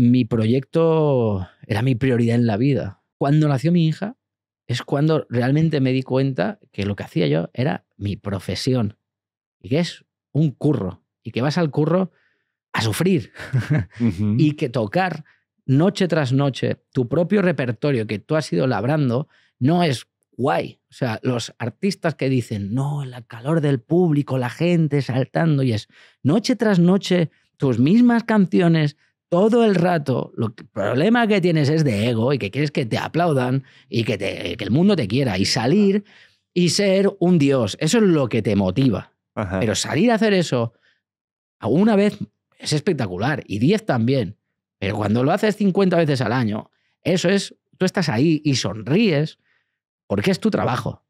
mi proyecto era mi prioridad en la vida. Cuando nació mi hija es cuando realmente me di cuenta que lo que hacía yo era mi profesión y que es un curro y que vas al curro a sufrir y que tocar noche tras noche tu propio repertorio que tú has ido labrando no es guay. O sea, los artistas que dicen, no, el calor del público, la gente saltando y es noche tras noche tus mismas canciones todo el rato el problema que tienes es de ego y que quieres que te aplaudan y que, el mundo te quiera y salir y ser un dios. Eso es lo que te motiva. Pero salir a hacer eso alguna vez es espectacular y 10 también. Pero cuando lo haces 50 veces al año, eso es, tú estás ahí y sonríes porque es tu trabajo.